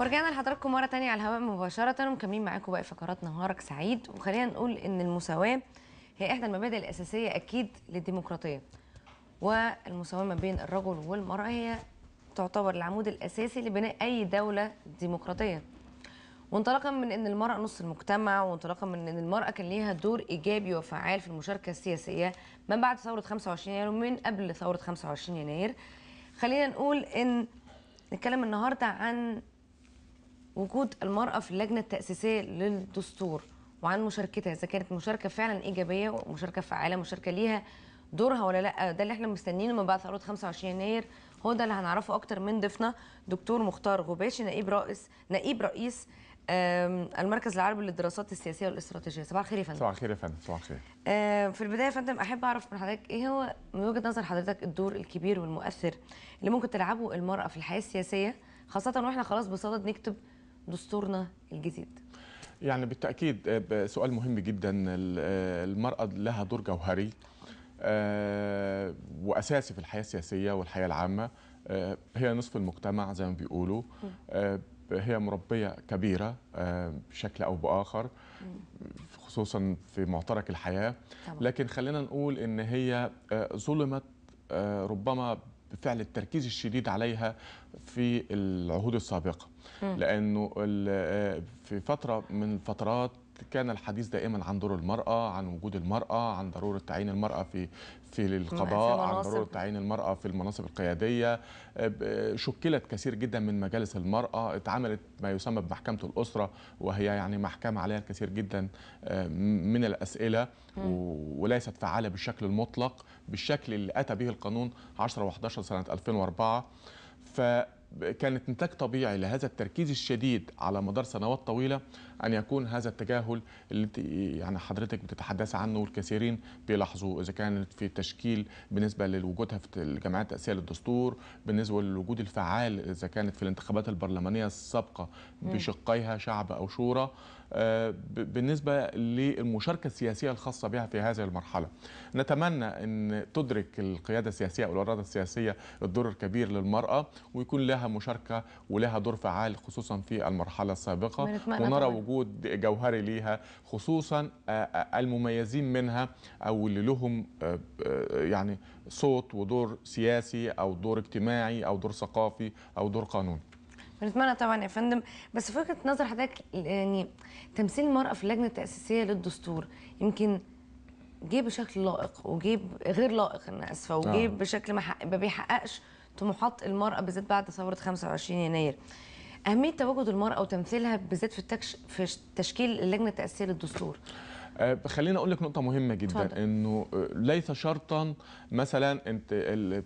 ورجعنا لحضراتكم مره تانية على الهواء مباشره ومكملين معاكم باقي فقرات نهارك سعيد وخلينا نقول ان المساواه هي احدى المبادئ الاساسيه اكيد للديمقراطيه والمساواه ما بين الرجل والمراه هي تعتبر العمود الاساسي لبناء اي دوله ديمقراطيه وانطلاقا من ان المراه نص المجتمع وانطلاقا من ان المراه كان ليها دور ايجابي وفعال في المشاركه السياسيه ما بعد ثوره 25 يناير ومن قبل ثوره 25 يناير خلينا نقول ان نتكلم النهارده عن وجود المرأة في اللجنة التأسيسية للدستور وعن مشاركتها إذا كانت مشاركة فعلا إيجابية ومشاركة فعالة مشاركة ليها دورها ولا لا ده اللي احنا مستنيينه من بعد ثوره 25 يناير هو ده اللي هنعرفه اكتر من ضيفنا دكتور مختار غباشي نائب رئيس نائب رئيس المركز العربي للدراسات السياسيه والاستراتيجيه صباح الخير يا فندم صباح الخير يا فندم صباح الخير في البدايه يا فندم احب اعرف من حضرتك ايه هو من وجهه نظر حضرتك الدور الكبير والمؤثر اللي ممكن تلعبه المراه في الحياه السياسيه خاصه واحنا خلاص بصدد نكتب دستورنا الجديد يعني بالتاكيد آه، سؤال مهم جدا آه، المراه لها دور جوهري آه، واساسي في الحياه السياسيه والحياه العامه هي نصف المجتمع زي ما بيقولوا هي مربيه كبيره بشكل او باخر خصوصا في معترك الحياه لكن خلينا نقول ان هي ظلمت ربما بفعل التركيز الشديد عليها في العهود السابقه لانه في فتره من الفترات كان الحديث دائما عن دور المرأة عن وجود المرأة عن ضرورة تعيين المرأة في في القضاء عن ضرورة تعيين المرأة في المناصب القيادية شكلت كثير جدا من مجالس المرأة اتعملت ما يسمى بمحكمة الأسرة وهي يعني محكمة عليها الكثير جدا من الأسئلة وليست فعالة بالشكل المطلق بالشكل اللي أتى به القانون 10 و11 سنة 2004 ف كانت نتاج طبيعي لهذا التركيز الشديد على مدار سنوات طويله ان يكون هذا التجاهل اللي يعني حضرتك بتتحدث عنه والكثيرين بيلاحظوه اذا كانت في تشكيل بالنسبه لوجودها في الجمعيات التاسيسيه للدستور بالنسبه للوجود الفعال اذا كانت في الانتخابات البرلمانيه السابقه بشقيها شعب او شورى آه، بالنسبه للمشاركه السياسيه الخاصه بها في هذه المرحله. نتمنى ان تدرك القياده السياسيه او الاراده السياسيه الدور الكبير للمراه ويكون لها مشاركه ولها دور فعال خصوصا في المرحله السابقه ونرى وجود جوهري ليها خصوصا المميزين منها او اللي لهم يعني صوت ودور سياسي او دور اجتماعي او دور ثقافي او دور قانوني بنتمنى طبعا يا فندم بس فكره نظر حضرتك يعني تمثيل المراه في اللجنه التاسيسيه للدستور يمكن جه بشكل لائق وجه غير لائق انا اسفه وجه آه. بشكل ما بيحققش طموحات المراه بالذات بعد ثوره 25 يناير اهميه تواجد المراه وتمثيلها بالذات في, التكش... في تشكيل اللجنة التأسيسية للدستور آه، خليني اقول لك نقطه مهمه جدا طبعا. انه آه، ليس شرطا مثلا انت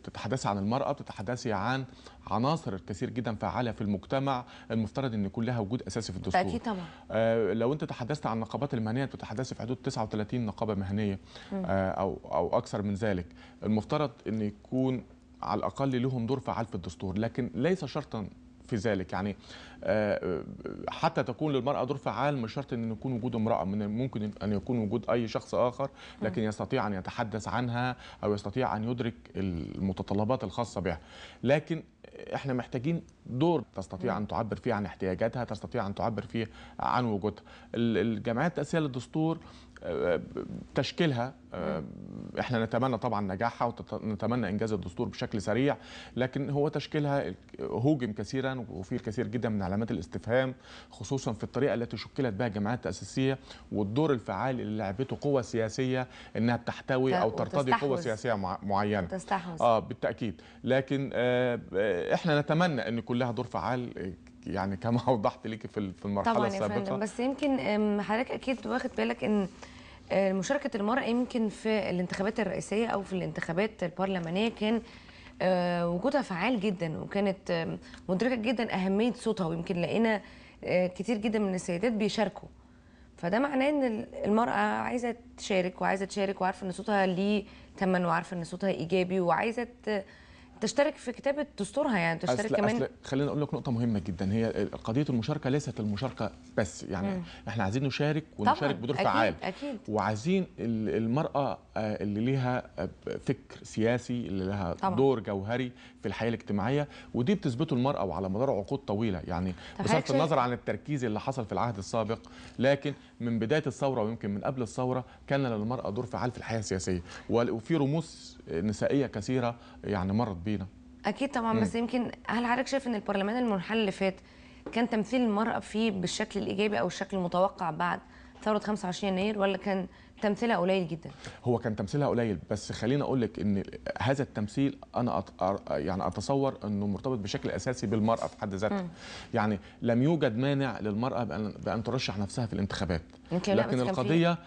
بتتحدثي عن المراه بتتحدثي عن عناصر كثير جدا فعاله في المجتمع المفترض ان كلها وجود اساسي في الدستور اكيد طبعا آه، لو انت تحدثت عن النقابات المهنيه بتتحدثي في حدود 39 نقابه مهنيه او او اكثر من ذلك المفترض ان يكون على الاقل لهم دور فعال في الدستور لكن ليس شرطا في ذلك يعني آه، آه، حتى تكون للمرأة دور فعال مش شرط أن يكون وجود امرأة من ممكن أن يكون وجود أي شخص آخر لكن يستطيع أن يتحدث عنها أو يستطيع أن يدرك المتطلبات الخاصة بها لكن احنا محتاجين دور تستطيع ان تعبر فيه عن احتياجاتها تستطيع ان تعبر فيه عن وجودها الجمعيات التاسيسيه للدستور تشكيلها آه، احنا نتمنى طبعا نجاحها ونتمنى انجاز الدستور بشكل سريع لكن هو تشكيلها هوجم كثيرا وفي الكثير جدا من علامات الاستفهام خصوصا في الطريقه التي شكلت بها الجماعات التاسيسيه والدور الفعال اللي لعبته قوى سياسيه انها بتحتوي او ترتضي قوى سياسيه معينه تستحوذ اه بالتاكيد لكن آه، آه، احنا نتمنى ان كلها دور فعال يعني كما اوضحت ليكي في في المرحله طبعا السابقه طبعا يا فندم بس يمكن حضرتك اكيد واخد بالك ان آه، مشاركه المراه يمكن في الانتخابات الرئاسيه او في الانتخابات البرلمانيه كان آه، وجودها فعال جدا وكانت آه، مدركه جدا اهميه صوتها ويمكن لقينا كتير جدا من السيدات بيشاركوا فده معناه ان المراه عايزه تشارك وعايزه تشارك وعارفه ان صوتها ليه ثمن وعارفه ان صوتها ايجابي وعايزه تشترك في كتابه دستورها يعني تشترك أصل كمان أصل خلينا اقول لك نقطه مهمه جدا هي قضيه المشاركه ليست المشاركه بس يعني مم. احنا عايزين نشارك ونشارك بدور أكيد فعال أكيد. وعايزين المراه آه، اللي ليها فكر سياسي اللي لها طبعا. دور جوهري في الحياه الاجتماعيه ودي بتثبته المراه وعلى مدار عقود طويله يعني بصرف النظر عن التركيز اللي حصل في العهد السابق لكن من بدايه الثوره ويمكن من قبل الثوره كان للمراه دور فعال في الحياه السياسيه وفي رموز نسائيه كثيره يعني مرت بينا اكيد طبعا بس يمكن هل حضرتك شايف ان البرلمان المنحل اللي فات كان تمثيل المراه فيه بالشكل الايجابي او الشكل المتوقع بعد ثوره 25 يناير ولا كان تمثيلها قليل جدا هو كان تمثيلها قليل بس خليني اقول لك ان هذا التمثيل انا أت... يعني اتصور انه مرتبط بشكل اساسي بالمراه في حد ذاتها يعني لم يوجد مانع للمراه بان, بأن ترشح نفسها في الانتخابات لكن القضيه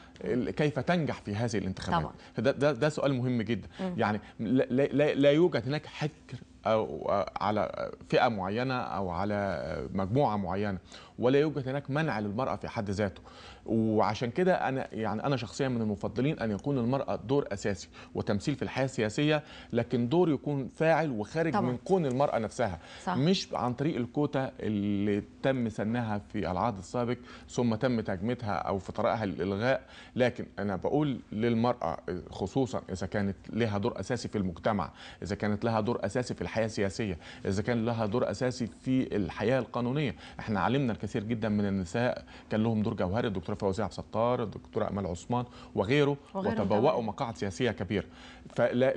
كيف تنجح في هذه الانتخابات طبعا. ده, ده ده سؤال مهم جدا مم. يعني لا, لا, لا يوجد هناك حكر او على فئه معينه او على مجموعه معينه ولا يوجد هناك منع للمراه في حد ذاته وعشان كده انا يعني انا شخصيا من المفضلين ان يكون المراه دور اساسي وتمثيل في الحياه السياسيه لكن دور يكون فاعل وخارج طبعا. من كون المراه نفسها صح. مش عن طريق الكوتا اللي تم سنها في العهد السابق ثم تم تجميدها او فطرائها للالغاء لكن انا بقول للمراه خصوصا اذا كانت لها دور اساسي في المجتمع اذا كانت لها دور اساسي في الحياه السياسيه اذا كان لها دور اساسي في الحياه القانونيه احنا علمنا الكثير جدا من النساء كان لهم دور جوهري دكتور فوزيه عبد الستار الدكتوره امال عثمان وغيره وتبوأوا مقاعد سياسيه كبيره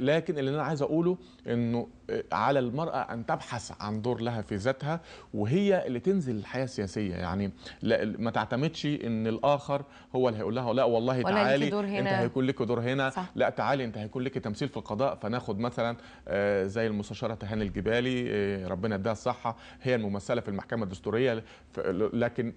لكن اللي انا عايز اقوله انه على المرأة أن تبحث عن دور لها في ذاتها وهي اللي تنزل الحياة السياسية يعني لا ما تعتمدش أن الآخر هو اللي هيقول لها لا والله تعالي أنت هيكون لك دور هنا صح. لا تعالي أنت هيكون لك تمثيل في القضاء فناخد مثلا آه، زي المستشارة تهاني الجبالي آه، ربنا اداها الصحة هي الممثلة في المحكمة الدستورية لكن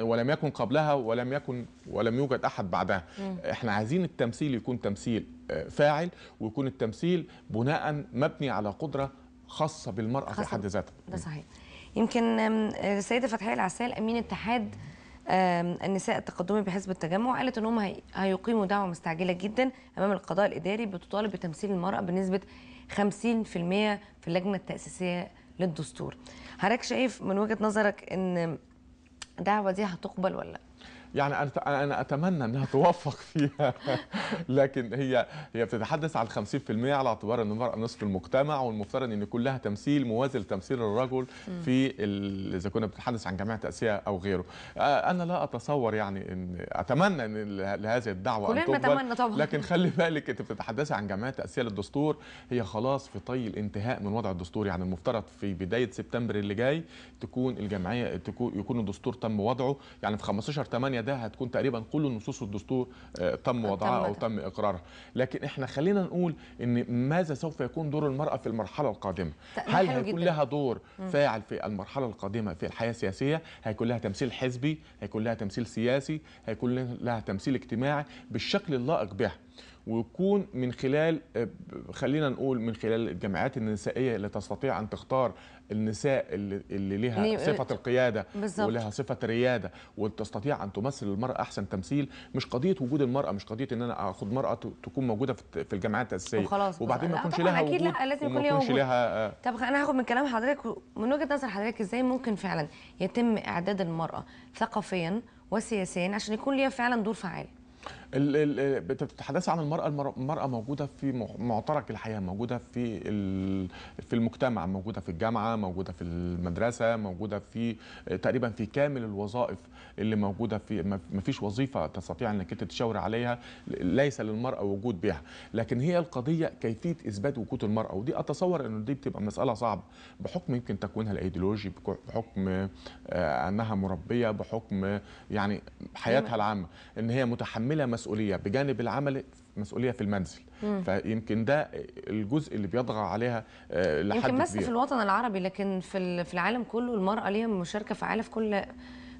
ولم يكن قبلها ولم يكن ولم يوجد أحد بعدها م. احنا عايزين التمثيل يكون تمثيل فاعل ويكون التمثيل بناء مبني على قدره خاصه بالمراه خاصة في حد ذاتها ده صحيح يمكن السيده فتحيه العسال امين اتحاد النساء التقدمي بحزب التجمع قالت أنهم هيقيموا دعوه مستعجله جدا امام القضاء الاداري بتطالب بتمثيل المراه بنسبه 50% في اللجنه التاسيسيه للدستور حضرتك شايف من وجهه نظرك ان الدعوه دي هتقبل ولا لا يعني انا انا اتمنى انها توفق فيها لكن هي هي بتتحدث عن 50% على اعتبار ان المراه نصف المجتمع والمفترض ان كلها تمثيل موازي لتمثيل الرجل في اذا كنا بنتحدث عن جامعه اسيا او غيره آه، انا لا اتصور يعني ان اتمنى ان لهذه الدعوه ان تقبل طبعا. لكن خلي بالك انت بتتحدثي عن جامعه اسيا للدستور هي خلاص في طي الانتهاء من وضع الدستور يعني المفترض في بدايه سبتمبر اللي جاي تكون الجمعيه تكون يكون الدستور تم وضعه يعني في 15 8 ده هتكون تقريبا كل النصوص والدستور آه، تم وضعها او تم اقرارها لكن احنا خلينا نقول ان ماذا سوف يكون دور المراه في المرحله القادمه هل هيكون لها دور فاعل في المرحله القادمه في الحياه السياسيه هيكون لها تمثيل حزبي هيكون لها تمثيل سياسي هيكون لها تمثيل اجتماعي بالشكل اللائق بها ويكون من خلال آه، خلينا نقول من خلال الجمعيات النسائيه اللي تستطيع ان تختار النساء اللي, اللي لها صفه آه، القياده بالزبط. ولها صفه الرياده وتستطيع ان تمثل المراه احسن تمثيل مش قضيه وجود المراه مش قضيه ان انا اخد مراه تكون موجوده في الجامعات الاساسيه وخلاص وبعدين ما يكونش لها وجود لا لازم يكون لها وجود آه، طب انا هاخد من كلام حضرتك من وجهه نظر حضرتك ازاي ممكن فعلا يتم اعداد المراه ثقافيا وسياسيا عشان يكون ليها فعلا دور فعال بتتحدث عن المراه المراه موجوده في معترك الحياه موجوده في في المجتمع موجوده في الجامعه موجوده في المدرسه موجوده في تقريبا في كامل الوظائف اللي موجوده في ما فيش وظيفه تستطيع انك انت تشاور عليها ليس للمراه وجود بها لكن هي القضيه كيفيه اثبات وجود المراه ودي اتصور انه دي بتبقى مساله صعبه بحكم يمكن تكوينها الايديولوجي بحكم آه، انها مربيه بحكم يعني حياتها أيوة. العامه ان هي متحمله مسؤوليه مسؤوليه بجانب العمل مسؤوليه في المنزل مم. فيمكن ده الجزء اللي بيضغط عليها آه، لحد يمكن بس في الوطن العربي لكن في في العالم كله المراه ليها مشاركه فعاله في كل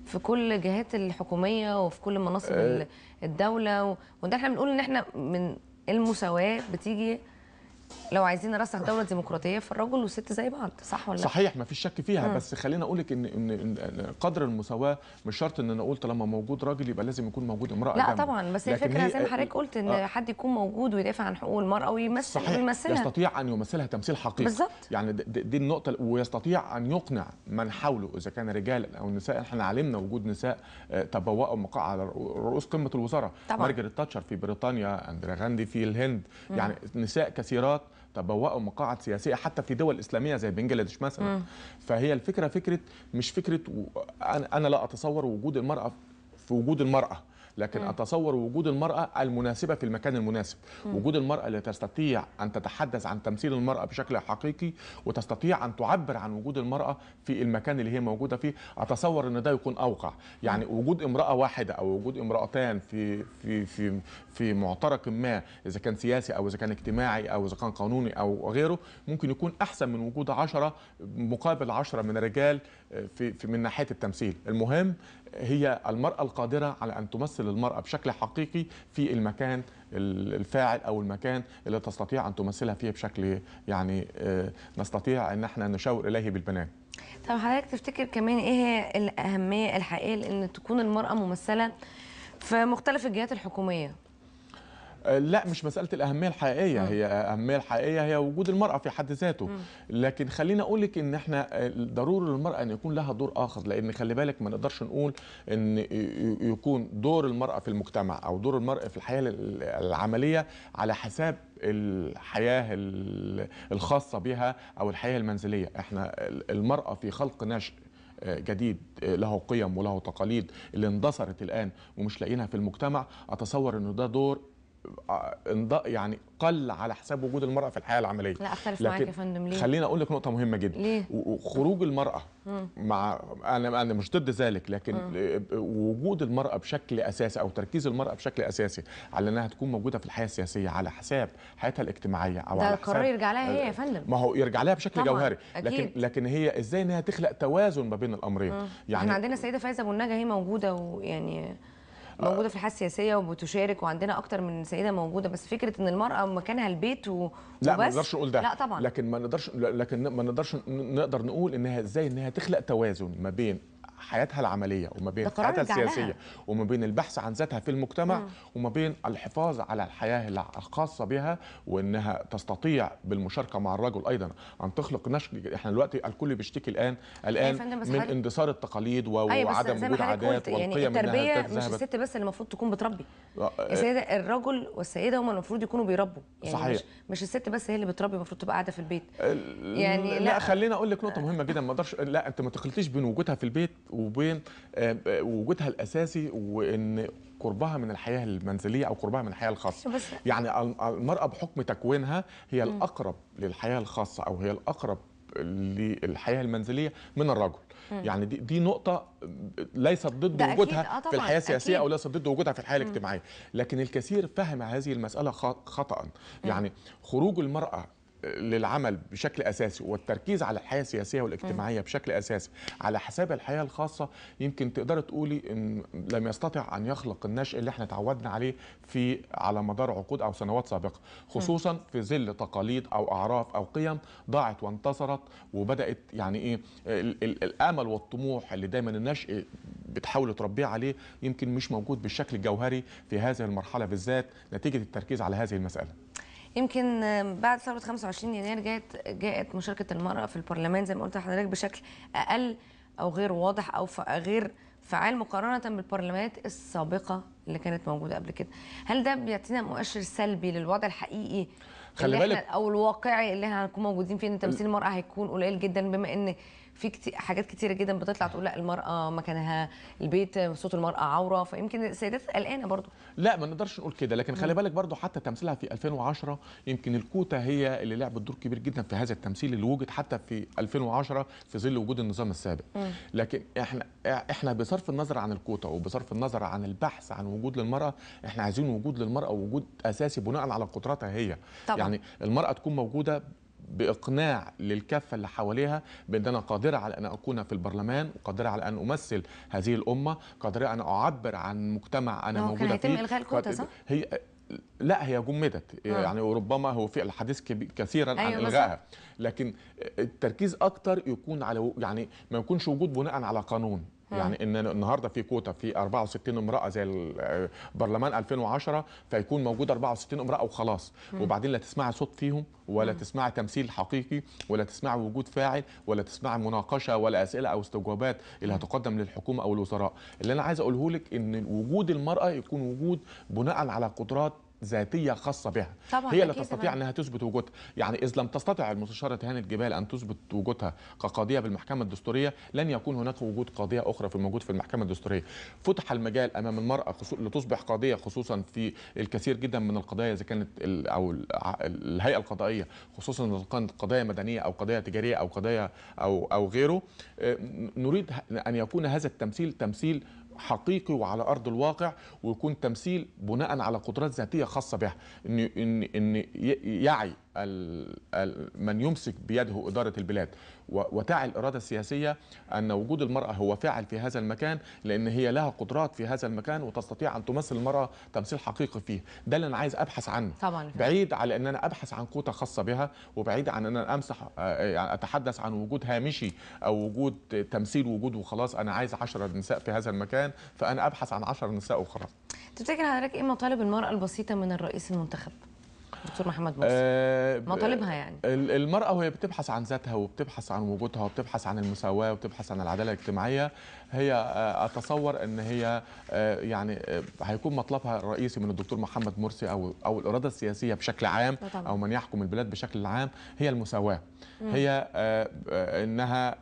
في كل الجهات الحكوميه وفي كل مناصب أه الدوله وده احنا بنقول ان احنا من المساواه بتيجي لو عايزين نرسخ دوله ديمقراطيه فالرجل والست زي بعض صح ولا صحيح ما فيش شك فيها م. بس خليني اقول لك إن, ان قدر المساواه مش شرط ان انا اقول طالما موجود راجل يبقى لازم يكون موجود امراه لا طبعا بس الفكره زي ما حضرتك قلت ان آه. حد يكون موجود ويدافع عن حقوق المراه ويمثل صحيح. ويمثلها يستطيع ان يمثلها تمثيل حقيقي بالظبط يعني دي النقطه ويستطيع ان يقنع من حوله اذا كان رجال او نساء احنا علمنا وجود نساء آه، تبوأوا مقاعد على رؤوس قمه الوزراء طبعا مارجريت تاتشر في بريطانيا اندرا غاندي في الهند يعني م. نساء كثيرات تبوأوا مقاعد سياسية حتى في دول إسلامية زي بنجلاديش مثلا م. فهي الفكرة فكرة مش فكرة أنا لا أتصور وجود المرأة في وجود المرأة لكن م. أتصور وجود المرأة المناسبة في المكان المناسب م. وجود المرأة اللي تستطيع أن تتحدث عن تمثيل المرأة بشكل حقيقي وتستطيع أن تعبر عن وجود المرأة في المكان اللي هي موجودة فيه أتصور أن ده يكون أوقع يعني وجود امرأة واحدة أو وجود امرأتان في في في في معترك ما إذا كان سياسي أو إذا كان اجتماعي أو إذا كان قانوني أو غيره ممكن يكون أحسن من وجود عشرة مقابل عشرة من الرجال آه، في, في من ناحية التمثيل المهم هي المرأة القادرة على أن تمثل المرأة بشكل حقيقي في المكان الفاعل أو المكان اللي تستطيع أن تمثلها فيه بشكل يعني آه، نستطيع أن احنا نشاور إليه بالبنات طب حضرتك تفتكر كمان إيه هي الأهمية الحقيقية لأن تكون المرأة ممثلة في مختلف الجهات الحكومية آه، لا مش مساله الاهميه الحقيقيه هي الاهميه الحقيقيه هي وجود المراه في حد ذاته لكن خلينا اقول لك ان احنا آه، ضروري للمراه ان يكون لها دور اخر لان خلي بالك ما نقدرش نقول ان يكون دور المراه في المجتمع او دور المراه في الحياه العمليه على حساب الحياه الخاصه بها او الحياه المنزليه احنا المراه في خلق نشء آه، جديد له قيم وله تقاليد اللي اندثرت الان ومش لاقيينها في المجتمع اتصور انه ده دور آه، يعني قل على حساب وجود المراه في الحياه العمليه لا اختلف معاك يا فندم ليه خليني اقول لك نقطه مهمه جدا ليه؟ وخروج المراه مع انا انا مش ضد ذلك لكن آه، وجود المراه بشكل اساسي او تركيز المراه بشكل اساسي على انها تكون موجوده في الحياه السياسيه على حساب حياتها الاجتماعيه او ده على القرار حساب يرجع لها هي يا آه، فندم ما هو يرجع لها بشكل طبعًا. جوهري أكيد. لكن لكن هي ازاي انها تخلق توازن ما بين الامرين مم. يعني احنا عندنا السيده فايزه بنجا هي موجوده ويعني موجوده في الحياه السياسيه وبتشارك وعندنا اكتر من سيده موجوده بس فكره ان المراه مكانها البيت و... لا وبس ما نقدرش نقول ده لا طبعا لكن ما نقدرش لكن ما نقدرش نقدر نقول انها ازاي انها تخلق توازن ما بين حياتها العمليه وما بين حياتها السياسيه وما بين البحث عن ذاتها في المجتمع م. نعم. وما بين الحفاظ على الحياه الخاصه بها وانها تستطيع بالمشاركه مع الرجل ايضا ان تخلق نشر احنا دلوقتي الكل بيشتكي الان الان أيوة من اندثار التقاليد أيوة، وعدم وجود عادات والقيم يعني التربيه مش الست بس اللي المفروض تكون بتربي يا آه، آه، سيده الرجل والسيده هم المفروض يكونوا بيربوا يعني صحيح. مش, مش الست بس هي اللي بتربي المفروض تبقى قاعده في البيت يعني لا, لا خليني اقول لك نقطه مهمه جدا ما اقدرش لا انت ما تخلطيش بين وجودها في البيت وبين آه، وجودها الاساسي وان قربها من الحياه المنزليه او قربها من الحياه الخاصه بس يعني المراه بحكم تكوينها هي الاقرب للحياه الخاصه او هي الاقرب للحياه المنزليه من الرجل يعني دي دي نقطه ليست ضد وجودها آه، في الحياه السياسيه او ليست ضد وجودها في الحياه الاجتماعيه لكن الكثير فهم هذه المساله خطا يعني خروج المراه للعمل بشكل اساسي والتركيز على الحياه السياسيه والاجتماعيه بشكل اساسي على حساب الحياه الخاصه يمكن تقدر تقولي ان لم يستطع ان يخلق النشء اللي احنا تعودنا عليه في على مدار عقود او سنوات سابقه خصوصا في ظل تقاليد او اعراف او قيم ضاعت وانتصرت وبدات يعني ايه الامل والطموح اللي دايما النشء بتحاول تربيه عليه يمكن مش موجود بالشكل الجوهري في هذه المرحله بالذات نتيجه التركيز على هذه المساله يمكن بعد ثوره 25 يناير جاءت جاءت مشاركه المراه في البرلمان زي ما قلت لحضرتك بشكل اقل او غير واضح او غير فعال مقارنه بالبرلمانات السابقه اللي كانت موجوده قبل كده هل ده بيعطينا مؤشر سلبي للوضع الحقيقي خلي بالك او الواقعي اللي احنا هنكون موجودين فيه ان تمثيل المراه هيكون قليل جدا بما ان في كتير حاجات كتيره جدا بتطلع تقول لا المراه مكانها البيت صوت المراه عوره فيمكن السيدات قلقانه برضو لا ما نقدرش نقول كده لكن خلي بالك برضو حتى تمثيلها في 2010 يمكن الكوتا هي اللي لعبت دور كبير جدا في هذا التمثيل اللي وجد حتى في 2010 في ظل وجود النظام السابق م. لكن احنا احنا بصرف النظر عن الكوتا وبصرف النظر عن البحث عن وجود للمراه احنا عايزين وجود للمراه وجود اساسي بناء على قدراتها هي طبعا. يعني المراه تكون موجوده باقناع للكافه اللي حواليها بان انا قادره على ان اكون في البرلمان قادره على ان امثل هذه الامه قادره ان اعبر عن مجتمع انا موجوده فيه كان هيتم الغاء الكوتا صح هي لا هي جمدت آه. يعني ربما هو في الحديث كثيرا أيوة عن الغائها لكن التركيز اكتر يكون على يعني ما يكونش وجود بناء على قانون آه. يعني ان النهارده في كوتا في 64 امراه زي البرلمان آه، 2010 فيكون موجود 64 امراه وخلاص وبعدين لا تسمعي صوت فيهم ولا تسمعي تمثيل حقيقي ولا تسمعي وجود فاعل ولا تسمعي مناقشه ولا اسئله او استجوابات اللي هتقدم للحكومه او الوزراء اللي انا عايز اقوله لك ان وجود المراه يكون وجود بناء على قدرات ذاتيه خاصه بها طبعا هي لا تستطيع انها تثبت وجودها يعني اذا لم تستطع المستشاره هانت جبال ان تثبت وجودها كقاضيه بالمحكمه الدستوريه لن يكون هناك وجود قاضيه اخرى في الموجود في المحكمه الدستوريه فتح المجال امام المراه لتصبح قاضيه خصوصا في الكثير جدا من القضايا اذا كانت ال او ال الهيئه القضائيه خصوصا اذا كانت قضايا مدنيه او قضايا تجاريه او قضايا او او غيره آه، نريد ان يكون هذا التمثيل تمثيل حقيقي وعلى ارض الواقع ويكون تمثيل بناء على قدرات ذاتيه خاصه بها ان ان ان يعي من يمسك بيده إدارة البلاد وتعي الإرادة السياسية أن وجود المرأة هو فاعل في هذا المكان لأن هي لها قدرات في هذا المكان وتستطيع أن تمثل المرأة تمثيل حقيقي فيه ده اللي أنا عايز أبحث عنه طبعا بعيد على أن أنا أبحث عن كوتا خاصة بها وبعيد عن أن أنا أمسح آه، أتحدث عن وجود هامشي أو وجود تمثيل وجود وخلاص أنا عايز 10 نساء في هذا المكان فأنا أبحث عن 10 نساء وخلاص تفتكر حضرتك إيه مطالب المرأة البسيطة من الرئيس المنتخب؟ دكتور محمد مصر آه، مطالبها يعني المرأة وهي بتبحث عن ذاتها وبتبحث عن وجودها وبتبحث عن المساواة وبتبحث عن العدالة الاجتماعية هي آه، أتصور أن هي آه، يعني هيكون مطلبها الرئيسي من الدكتور محمد مرسي أو أو الإرادة السياسية بشكل عام أو من يحكم البلاد بشكل عام هي المساواة هي أنها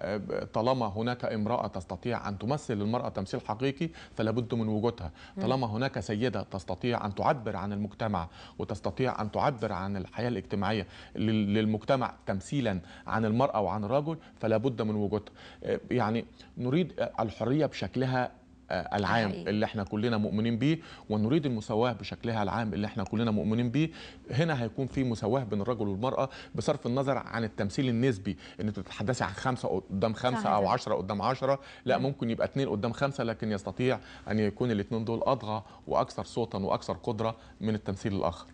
طالما هناك امرأة تستطيع أن تمثل المرأة تمثيل حقيقي فلا بد من وجودها طالما هناك سيدة تستطيع أن تعبر عن المجتمع وتستطيع أن تعبر بتعبر عن الحياه الاجتماعيه للمجتمع تمثيلا عن المراه وعن الرجل فلا بد من وجودها آه، يعني نريد آه، الحريه بشكلها آه، العام اللي احنا كلنا مؤمنين بيه ونريد المساواه بشكلها العام اللي احنا كلنا مؤمنين بيه هنا هيكون في مساواه بين الرجل والمراه بصرف النظر عن التمثيل النسبي ان انت تتحدثي عن خمسه قدام خمسه او عشرة قدام عشرة لا ممكن يبقى اثنين قدام خمسه لكن يستطيع ان يكون الاثنين دول اضغى واكثر صوتا واكثر قدره من التمثيل الاخر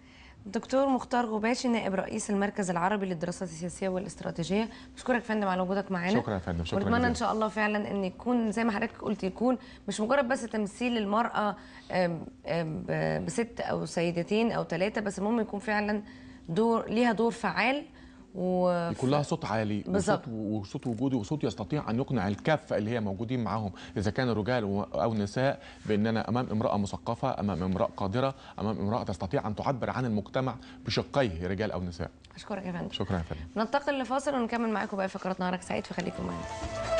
دكتور مختار غباشي نائب رئيس المركز العربي للدراسات السياسيه والاستراتيجيه بشكرك فندم على وجودك معانا شكرا يا فندم شكرا ونتمنى ان شاء الله فعلا ان يكون زي ما حضرتك قلت يكون مش مجرد بس تمثيل المراه بست او سيدتين او ثلاثه بس المهم يكون فعلا دور ليها دور فعال و... كلها صوت عالي بالزبط. وصوت, وصوت وجودي وصوت يستطيع ان يقنع الكافه اللي هي موجودين معاهم اذا كان رجال او نساء بان انا امام امراه مثقفه امام امراه قادره امام امراه تستطيع ان تعبر عن المجتمع بشقيه رجال او نساء اشكرك يا فندم شكرا يا فندم ننتقل لفاصل ونكمل معاكم بقى فقرات نهارك سعيد فخليكم معانا